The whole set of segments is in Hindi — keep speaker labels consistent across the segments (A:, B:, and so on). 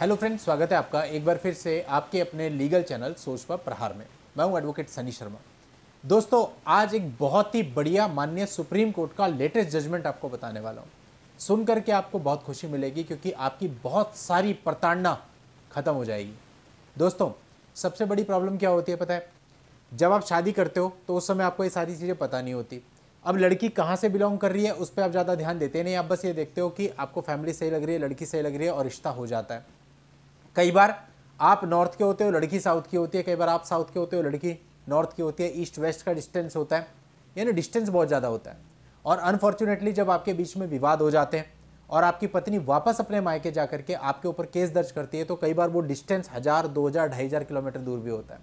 A: हेलो फ्रेंड स्वागत है आपका एक बार फिर से आपके अपने लीगल चैनल सोच पर प्रहार में मैं हूं एडवोकेट सनी शर्मा दोस्तों आज एक बहुत ही बढ़िया माननीय सुप्रीम कोर्ट का लेटेस्ट जजमेंट आपको बताने वाला हूं सुन करके आपको बहुत खुशी मिलेगी क्योंकि आपकी बहुत सारी प्रताड़ना खत्म हो जाएगी दोस्तों सबसे बड़ी प्रॉब्लम क्या होती है पता है जब आप शादी करते हो तो उस समय आपको ये सारी चीज़ें पता नहीं होती अब लड़की कहाँ से बिलोंग कर रही है उस पर आप ज़्यादा ध्यान देते नहीं आप बस ये देखते हो कि आपको फैमिली सही लग रही है लड़की सही लग रही है और रिश्ता हो जाता है कई बार आप नॉर्थ के होते हो लड़की साउथ की होती है कई बार आप साउथ के होते हो लड़की नॉर्थ की होती है ईस्ट वेस्ट का डिस्टेंस होता है यानी डिस्टेंस बहुत ज़्यादा होता है और अनफॉर्चुनेटली जब आपके बीच में विवाद हो जाते हैं और आपकी पत्नी वापस अपने मायके जा करके आपके ऊपर केस दर्ज करती है तो कई बार वो डिस्टेंस हज़ार दो हज़ार ढाई हज़ार किलोमीटर दूर भी होता है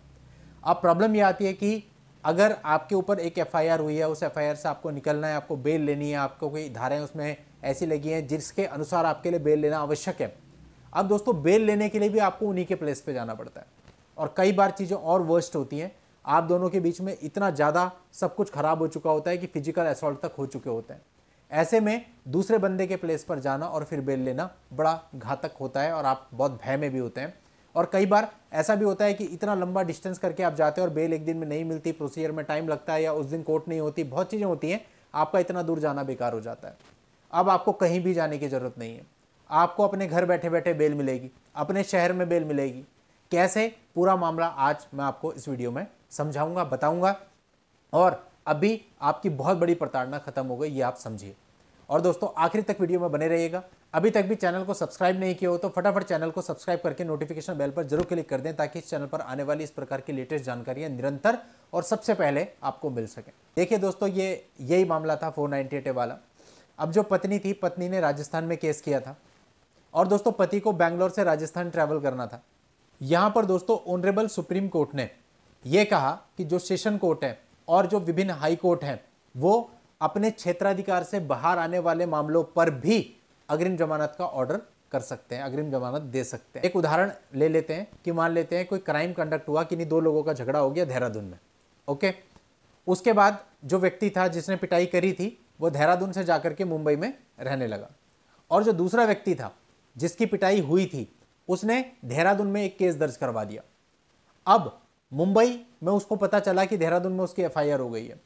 A: अब प्रॉब्लम ये आती है कि अगर आपके ऊपर एक एफआईआर हुई है उस एफआईआर से आपको निकलना है आपको बेल लेनी है आपको कोई धाराएं उसमें ऐसी लगी हैं जिसके अनुसार आपके लिए बेल लेना आवश्यक है अब दोस्तों बेल लेने के लिए भी आपको उन्हीं के प्लेस पे जाना पड़ता है और कई बार चीज़ें और वर्स्ट होती हैं आप दोनों के बीच में इतना ज़्यादा सब कुछ खराब हो चुका होता है कि फिजिकल असॉल्ट तक हो चुके होते हैं ऐसे में दूसरे बंदे के प्लेस पर जाना और फिर बेल लेना बड़ा घातक होता है और आप बहुत भय में भी होते हैं और कई बार ऐसा भी होता है कि इतना लंबा डिस्टेंस करके आप जाते हैं और बेल एक दिन में नहीं मिलती प्रोसीजर में टाइम लगता है या उस दिन कोर्ट नहीं होती बहुत चीज़ें होती हैं आपका इतना दूर जाना बेकार हो जाता है अब आपको कहीं भी जाने की ज़रूरत नहीं है आपको अपने घर बैठे बैठे बेल मिलेगी अपने शहर में बेल मिलेगी कैसे पूरा मामला आज मैं आपको इस वीडियो में समझाऊंगा बताऊंगा और अभी आपकी बहुत बड़ी प्रताड़ना खत्म हो गई ये आप समझिए और दोस्तों आखिरी तक वीडियो में बने रहिएगा अभी तक भी चैनल को सब्सक्राइब नहीं किया हो तो फटाफट चैनल को सब्सक्राइब करके नोटिफिकेशन बेल पर जरूर क्लिक कर दें ताकि इस चैनल पर आने वाली इस प्रकार की लेटेस्ट जानकारियां निरंतर और सबसे पहले आपको मिल सके देखिए दोस्तों ये यही मामला था फोर वाला अब जो पत्नी थी पत्नी ने राजस्थान में केस किया था और दोस्तों पति को बैंगलोर से राजस्थान ट्रैवल करना था यहां पर दोस्तों ऑनरेबल सुप्रीम कोर्ट ने यह कहा कि जो सेशन कोर्ट है और जो विभिन्न हाई कोर्ट हैं वो अपने क्षेत्राधिकार से बाहर आने वाले मामलों पर भी अग्रिम जमानत का ऑर्डर कर सकते हैं अग्रिम जमानत दे सकते हैं एक उदाहरण ले लेते हैं कि मान लेते हैं कोई क्राइम कंडक्ट हुआ कि नहीं दो लोगों का झगड़ा हो गया देहरादून में ओके उसके बाद जो व्यक्ति था जिसने पिटाई करी थी वो देहरादून से जाकर के मुंबई में रहने लगा और जो दूसरा व्यक्ति था जिसकी पिटाई हुई थी उसने देहरादून में एक केस दर्ज करवा दिया अब मुंबई में उसको पता चला कि देहरादून में उसकी एफआईआर हो गई है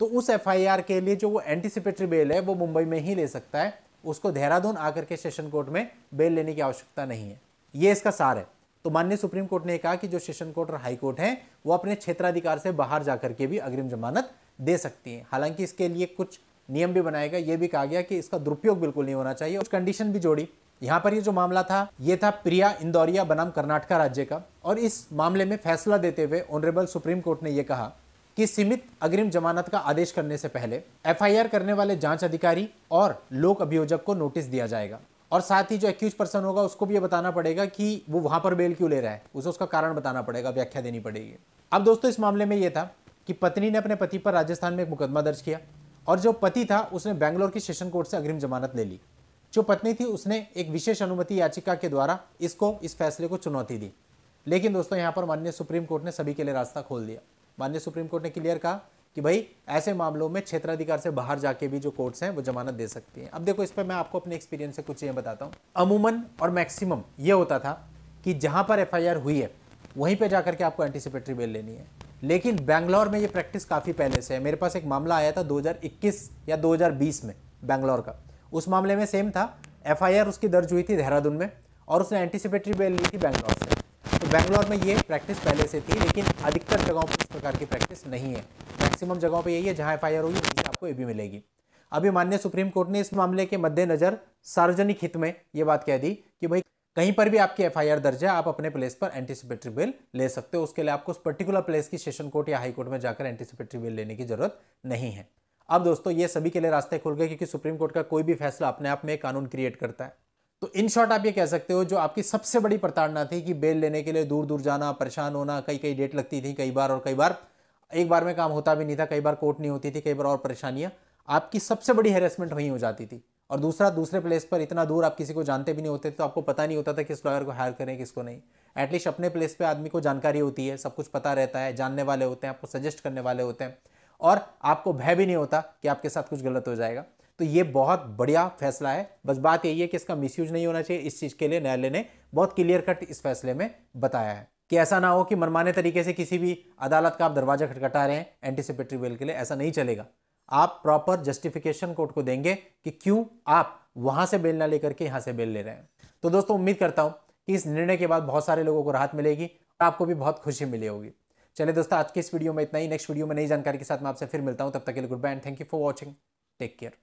A: तो उस एफआईआर के लिए जो वो एंटीसिपेटरी बेल है वो मुंबई में ही ले सकता है उसको देहरादून आकर के सेशन कोर्ट में बेल लेने की आवश्यकता नहीं है ये इसका सार है तो माननीय सुप्रीम कोर्ट ने कहा कि जो सेशन कोर्ट और हाई कोर्ट हैं वो अपने क्षेत्राधिकार से बाहर जाकर के भी अग्रिम जमानत दे सकती हैं हालांकि इसके लिए कुछ नियम भी बनाएगा ये भी कहा गया कि इसका दुरुपयोग बिल्कुल नहीं होना चाहिए कुछ कंडीशन भी जोड़ी यहाँ पर ये जो मामला था ये था प्रिया इंदौरिया बनाम कर्नाटका राज्य का और इस मामले में फैसला देते हुए ऑनरेबल सुप्रीम कोर्ट ने यह कहा कि सीमित अग्रिम जमानत का आदेश करने से पहले एफआईआर करने वाले जांच अधिकारी और लोक अभियोजक को नोटिस दिया जाएगा और साथ ही जो एक्यूज पर्सन होगा उसको भी ये बताना पड़ेगा कि वो वहां पर बेल क्यों ले रहा है उसे उसका कारण बताना पड़ेगा व्याख्या देनी पड़ेगी अब दोस्तों इस मामले में ये था कि पत्नी ने अपने पति पर राजस्थान में एक मुकदमा दर्ज किया और जो पति था उसने बैंगलोर की सेशन कोर्ट से अग्रिम जमानत ले ली जो पत्नी थी उसने एक विशेष अनुमति याचिका के द्वारा इसको इस फैसले को चुनौती दी लेकिन दोस्तों यहाँ पर माननीय सुप्रीम कोर्ट ने सभी के लिए रास्ता खोल दिया माननीय सुप्रीम कोर्ट ने क्लियर कहा कि भाई ऐसे मामलों में क्षेत्राधिकार से बाहर जाके भी जो कोर्ट्स हैं वो जमानत दे सकती हैं अब देखो इस पर मैं आपको अपने एक्सपीरियंस से कुछ ये बताता हूँ अमूमन और मैक्सिमम ये होता था कि जहाँ पर एफ हुई है वहीं पर जाकर के आपको एंटीसिपेटरी बेल लेनी है लेकिन बैंगलोर में ये प्रैक्टिस काफ़ी पहले से है मेरे पास एक मामला आया था दो या दो में बैंगलोर का उस मामले में सेम था एफ उसकी दर्ज हुई थी देहरादून में और उसने एंटिसिपेटरी बेल ली थी बैंगलोर से तो बैंगलोर में ये प्रैक्टिस पहले से थी लेकिन अधिकतर जगहों पर इस प्रकार की प्रैक्टिस नहीं है मैक्सिमम जगहों पर यही है जहाँ एफ होगी वहीं आपको ए भी मिलेगी अभी माननीय सुप्रीम कोर्ट ने इस मामले के मद्देनज़र सार्वजनिक हित में ये बात कह दी कि भाई कहीं पर भी आपकी एफ दर्ज है आप अपने प्लेस पर एंटीसिपेटरी बिल ले सकते हो उसके लिए आपको उस पर्टिकुलर प्लेस की सेशन कोर्ट या हाई कोर्ट में जाकर एंटीसिपेटरी बिल लेने की जरूरत नहीं है अब दोस्तों ये सभी के लिए रास्ते खुल गए क्योंकि सुप्रीम कोर्ट का कोई भी फैसला अपने आप में कानून क्रिएट करता है तो इन शॉर्ट आप ये कह सकते हो जो आपकी सबसे बड़ी प्रताड़ना थी कि बेल लेने के लिए दूर दूर जाना परेशान होना कई कई डेट लगती थी कई बार और कई बार एक बार में काम होता भी नहीं था कई बार कोर्ट नहीं होती थी कई बार और परेशानियाँ आपकी सबसे बड़ी हेरेसमेंट वहीं हो जाती थी और दूसरा दूसरे प्लेस पर इतना दूर आप किसी को जानते भी नहीं होते तो आपको पता नहीं होता था किस लॉयर को हायर करें किसको नहीं एटलीस्ट अपने प्लेस पर आदमी को जानकारी होती है सब कुछ पता रहता है जानने वाले होते हैं आपको सजेस्ट करने वाले होते हैं और आपको भय भी नहीं होता कि आपके साथ कुछ गलत हो जाएगा तो ये बहुत बढ़िया फैसला है बस बात यही है कि इसका मिसयूज नहीं होना चाहिए इस चीज़ के लिए न्यायालय ने बहुत क्लियर कट इस फैसले में बताया है कि ऐसा ना हो कि मनमाने तरीके से किसी भी अदालत का आप दरवाजा खटखटा रहे हैं एंटीसिपेटरी बेल के लिए ऐसा नहीं चलेगा आप प्रॉपर जस्टिफिकेशन कोर्ट को देंगे कि क्यों आप वहां से बेल ना लेकर के यहाँ से बेल ले रहे हैं तो दोस्तों उम्मीद करता हूँ कि इस निर्णय के बाद बहुत सारे लोगों को राहत मिलेगी और आपको भी बहुत खुशी मिली होगी चलिए दोस्तों आज के इस वीडियो में इतना ही नेक्स्ट वीडियो में नई जानकारी के साथ मैं आपसे फिर मिलता हूँ तब तक के लिए good bye and thank you for watching take care